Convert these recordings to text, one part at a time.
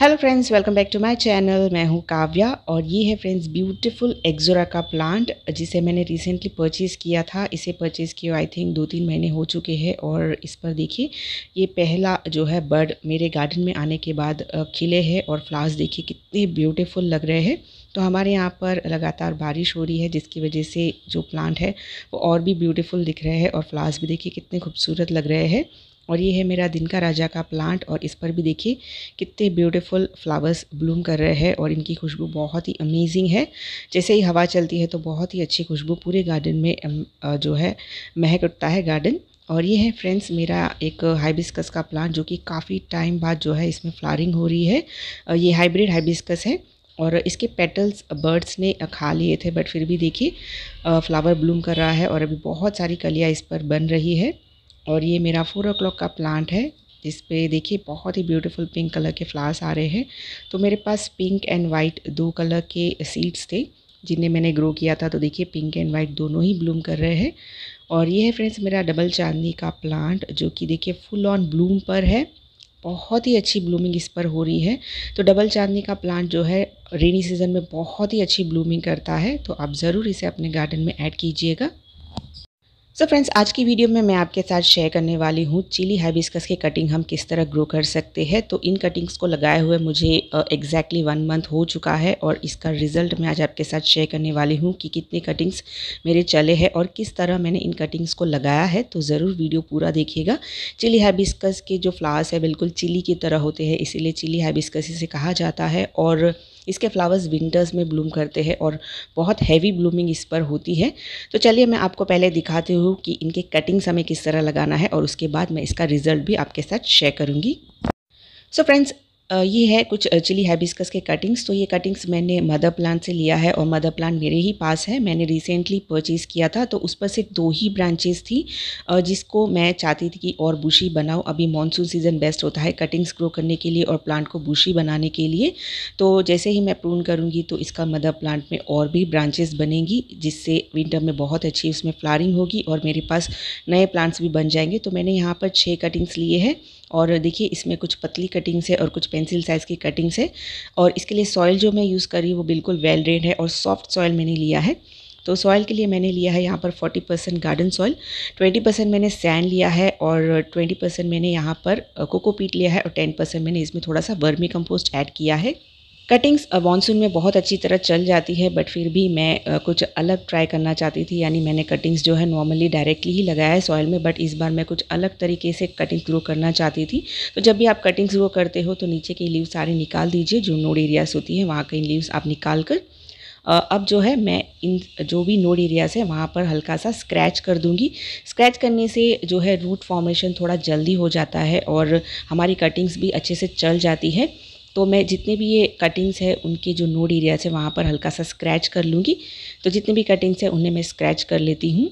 hello friends welcome back to my channel मैं हूं काव्या और ये है फ्रेंड्स ब्यूटीफुल एक्जोरा का प्लांट जिसे मैंने रिसेंटली परचेज़ किया था इसे परचेज़ किया आई थिंक दो तीन महीने हो चुके हैं और इस पर देखिए ये पहला जो है बर्ड मेरे गार्डन में आने के बाद खिले हैं और फ्लावर्स देखिए कितने ब्यूटिफुल लग रहे हैं तो हमारे यहाँ पर लगातार बारिश हो रही है जिसकी वजह से जो प्लांट है वो और भी ब्यूटीफुल दिख रहे हैं और फ्लावर्स भी देखिए कितने खूबसूरत लग रहे हैं और ये है मेरा दिन का राजा का प्लांट और इस पर भी देखिए कितने ब्यूटीफुल फ्लावर्स ब्लूम कर रहे हैं और इनकी खुशबू बहुत ही अमेजिंग है जैसे ही हवा चलती है तो बहुत ही अच्छी खुशबू पूरे गार्डन में जो है महक उठता है गार्डन और ये है फ्रेंड्स मेरा एक हाइबिस्कस का प्लांट जो कि काफ़ी टाइम बाद जो है इसमें फ्लारिंग हो रही है ये हाइब्रिड हाइबिस्कस है और इसके पेटल्स बर्ड्स ने खा लिए थे बट फिर भी देखिए फ्लावर ब्लूम कर रहा है और अभी बहुत सारी कलियाँ इस पर बन रही है और ये मेरा फोर ओ का प्लांट है जिस पे देखिए बहुत ही ब्यूटीफुल पिंक कलर के फ्लावर्स आ रहे हैं तो मेरे पास पिंक एंड वाइट दो कलर के सीड्स थे जिन्हें मैंने ग्रो किया था तो देखिए पिंक एंड वाइट दोनों ही ब्लूम कर रहे हैं और ये है फ्रेंड्स मेरा डबल चांदनी का प्लांट जो कि देखिए फुल ऑन ब्लूम पर है बहुत ही अच्छी ब्लूमिंग इस पर हो रही है तो डबल चांदनी का प्लांट जो है रेनी सीजन में बहुत ही अच्छी ब्लूमिंग करता है तो आप ज़रूर इसे अपने गार्डन में ऐड कीजिएगा सो so फ्रेंड्स आज की वीडियो में मैं आपके साथ शेयर करने वाली हूँ चिली हाइबिस्कस की कटिंग हम किस तरह ग्रो कर सकते हैं तो इन कटिंग्स को लगाए हुए मुझे एग्जैक्टली वन मंथ हो चुका है और इसका रिजल्ट मैं आज आपके साथ शेयर करने वाली हूँ कि कितने कटिंग्स मेरे चले हैं और किस तरह मैंने इन कटिंग्स को लगाया है तो ज़रूर वीडियो पूरा देखिएगा चिली हाइबिस्कस के जो फ्लावर्स है बिल्कुल चिली की तरह होते हैं इसीलिए चिली हाइबिस्कस इसे कहा जाता है और इसके फ्लावर्स विंटर्स में ब्लूम करते हैं और बहुत हैवी ब्लूमिंग इस पर होती है तो चलिए मैं आपको पहले दिखाती हूँ कि इनके कटिंग्स हमें किस तरह लगाना है और उसके बाद मैं इसका रिज़ल्ट भी आपके साथ शेयर करूँगी सो so फ्रेंड्स ये है कुछ चिली हैबिस्कस के कटिंग्स तो ये कटिंग्स मैंने मदर प्लांट से लिया है और मदर प्लांट मेरे ही पास है मैंने रिसेंटली परचेज़ किया था तो उस पर सिर्फ दो ही ब्रांचेस थी जिसको मैं चाहती थी कि और बुशी बनाओ अभी मानसून सीज़न बेस्ट होता है कटिंग्स ग्रो करने के लिए और प्लांट को बुशी बनाने के लिए तो जैसे ही मैं प्रून करूँगी तो इसका मदर प्लांट में और भी ब्रांचेस बनेंगी जिससे विंटर में बहुत अच्छी उसमें फ्लारिंग होगी और मेरे पास नए प्लांट्स भी बन जाएंगे तो मैंने यहाँ पर छः कटिंग्स लिए हैं और देखिए इसमें कुछ पतली कटिंग से और कुछ पेंसिल साइज़ की कटिंग से और इसके लिए सॉइल जो मैं यूज़ कर रही हूँ वो बिल्कुल वेल ड्रेन है और सॉफ्ट सॉइल मैंने लिया है तो सॉइल के लिए मैंने लिया है यहाँ पर 40 परसेंट गार्डन सॉइल 20 परसेंट मैंने सैंड लिया है और 20 परसेंट मैंने यहाँ पर कोकोपीट लिया है और 10 परसेंट मैंने इसमें थोड़ा सा वर्मी कंपोस्ट ऐड किया है कटिंग्स मानसून uh, में बहुत अच्छी तरह चल जाती है बट फिर भी मैं uh, कुछ अलग ट्राई करना चाहती थी यानी मैंने कटिंग्स जो है नॉर्मली डायरेक्टली ही लगाया है सॉइल में बट इस बार मैं कुछ अलग तरीके से कटिंग ग्रो करना चाहती थी तो जब भी आप कटिंग्स ग्रो करते हो तो नीचे की लीव्स सारे निकाल दीजिए जो नोड एरियाज होती है वहाँ की लीव्स आप निकाल कर uh, अब जो है मैं इन जो भी नोड एरियाज है वहाँ पर हल्का सा स्क्रैच कर दूंगी स्क्रैच करने से जो है रूट फॉर्मेशन थोड़ा जल्दी हो जाता है और हमारी कटिंग्स भी अच्छे से चल जाती है तो मैं जितने भी ये कटिंग्स है उनके जो नोड एरियाज है वहाँ पर हल्का सा स्क्रैच कर लूँगी तो जितने भी कटिंग्स है उन्हें मैं स्क्रैच कर लेती हूँ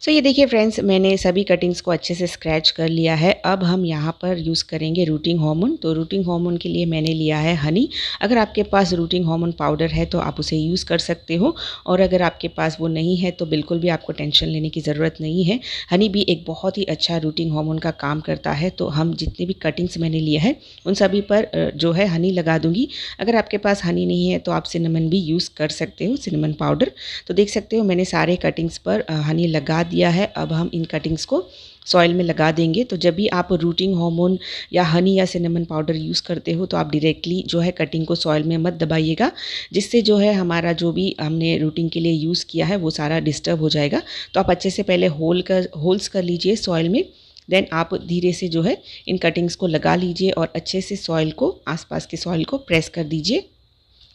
सो so, ये देखिए फ्रेंड्स मैंने सभी कटिंग्स को अच्छे से स्क्रैच कर लिया है अब हम यहाँ पर यूज़ करेंगे रूटिंग हार्मोन तो रूटिंग हार्मोन के लिए मैंने लिया है हनी अगर आपके पास रूटिंग हार्मोन पाउडर है तो आप उसे यूज़ कर सकते हो और अगर आपके पास वो नहीं है तो बिल्कुल भी आपको टेंशन लेने की ज़रूरत नहीं है हनी भी एक बहुत ही अच्छा रूटिंग हार्मोन का काम करता है तो हम जितने भी कटिंग्स मैंने लिया है उन सभी पर जो है हनी लगा दूँगी अगर आपके पास हनी नहीं है तो आप सिनेमन भी यूज़ कर सकते हो सिनेमन पाउडर तो देख सकते हो मैंने सारे कटिंग्स पर हनी लगा दिया है अब हम इन कटिंग्स को सॉइल में लगा देंगे तो जब भी आप रूटिंग हार्मोन या हनी या सिनेमन पाउडर यूज़ करते हो तो आप डायरेक्टली जो है कटिंग को सॉइल में मत दबाइएगा जिससे जो है हमारा जो भी हमने रूटिंग के लिए यूज़ किया है वो सारा डिस्टर्ब हो जाएगा तो आप अच्छे से पहले होल कर होल्स कर लीजिए सॉइल में देन आप धीरे से जो है इन कटिंग्स को लगा लीजिए और अच्छे से सॉइल को आसपास के सॉइल को प्रेस कर दीजिए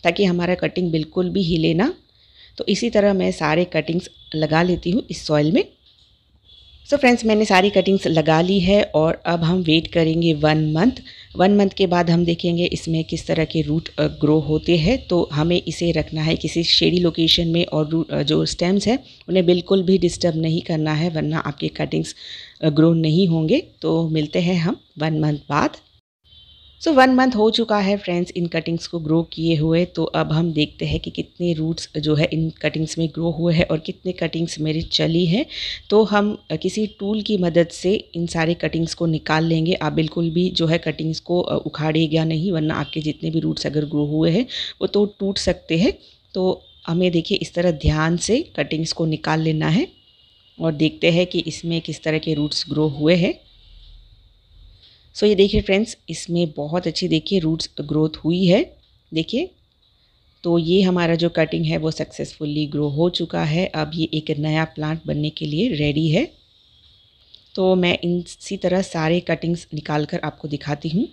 ताकि हमारा कटिंग बिल्कुल भी हिले ना तो इसी तरह मैं सारे कटिंग्स लगा लेती हूँ इस सॉइल में सो so फ्रेंड्स मैंने सारी कटिंग्स लगा ली है और अब हम वेट करेंगे वन मंथ वन मंथ के बाद हम देखेंगे इसमें किस तरह के रूट ग्रो होते हैं तो हमें इसे रखना है किसी शेडी लोकेशन में और जो स्टेम्स हैं उन्हें बिल्कुल भी डिस्टर्ब नहीं करना है वरना आपके कटिंग्स ग्रो नहीं होंगे तो मिलते हैं हम वन मंथ बाद सो वन मंथ हो चुका है फ्रेंड्स इन कटिंग्स को ग्रो किए हुए तो अब हम देखते हैं कि कितने रूट्स जो है इन कटिंग्स में ग्रो हुए हैं और कितने कटिंग्स मेरी चली हैं तो हम किसी टूल की मदद से इन सारे कटिंग्स को निकाल लेंगे आप बिल्कुल भी जो है कटिंग्स को उखाड़े नहीं वरना आपके जितने भी रूट्स अगर ग्रो हुए हैं वो तो टूट सकते हैं तो हमें देखिए इस तरह ध्यान से कटिंग्स को निकाल लेना है और देखते हैं कि इसमें किस तरह के रूट्स ग्रो हुए हैं सो ये देखिए फ्रेंड्स इसमें बहुत अच्छी देखिए रूट्स ग्रोथ हुई है देखिए तो ये हमारा जो कटिंग है वो सक्सेसफुली ग्रो हो चुका है अब ये एक नया प्लांट बनने के लिए रेडी है तो मैं इसी तरह सारे कटिंग्स निकाल कर आपको दिखाती हूँ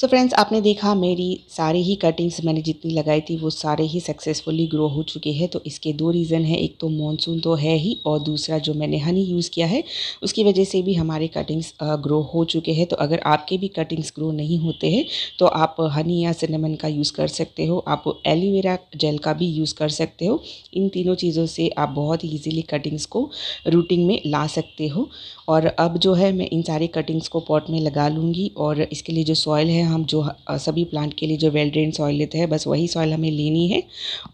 सो so फ्रेंड्स आपने देखा मेरी सारी ही कटिंग्स मैंने जितनी लगाई थी वो सारे ही सक्सेसफुली ग्रो हो चुके हैं तो इसके दो रीज़न है एक तो मॉनसून तो है ही और दूसरा जो मैंने हनी यूज़ किया है उसकी वजह से भी हमारे कटिंग्स ग्रो हो चुके हैं तो अगर आपके भी कटिंग्स ग्रो नहीं होते हैं तो आप हनी या सिनेमन का यूज़ कर सकते हो आप एलोवेरा जेल का भी यूज़ कर सकते हो इन तीनों चीज़ों से आप बहुत ही ईजिली कटिंग्स को रूटिंग में ला सकते हो और अब जो है मैं इन सारी कटिंग्स को पॉट में लगा लूँगी और इसके लिए जो सॉयल है हम जो सभी प्लांट के लिए जो वेल ड्रेन सॉइल लेते हैं बस वही सॉइल हमें लेनी है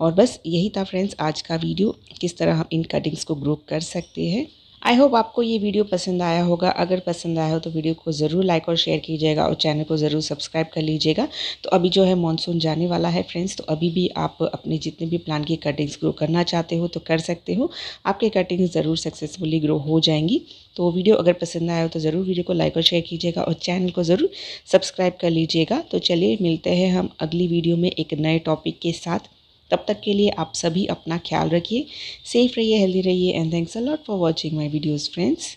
और बस यही था फ्रेंड्स आज का वीडियो किस तरह हम इन कटिंग्स को ग्रो कर सकते हैं आई होप आपको ये वीडियो पसंद आया होगा अगर पसंद आया हो तो वीडियो को ज़रूर लाइक और शेयर कीजिएगा और चैनल को ज़रूर सब्सक्राइब कर लीजिएगा तो अभी जो है मानसून जाने वाला है फ्रेंड्स तो अभी भी आप अपने जितने भी प्लान की कटिंग्स ग्रो करना चाहते हो तो कर सकते हो आपके कटिंग्स ज़रूर सक्सेसफुली ग्रो हो जाएंगी तो वीडियो अगर पसंद आया हो तो ज़रूर वीडियो को लाइक और शेयर कीजिएगा और चैनल को ज़रूर सब्सक्राइब कर लीजिएगा तो चलिए मिलते हैं हम अगली वीडियो में एक नए टॉपिक के साथ तब तक के लिए आप सभी अपना ख्याल रखिए सेफ रहिए हेल्दी रहिए and thanks a lot for watching my videos friends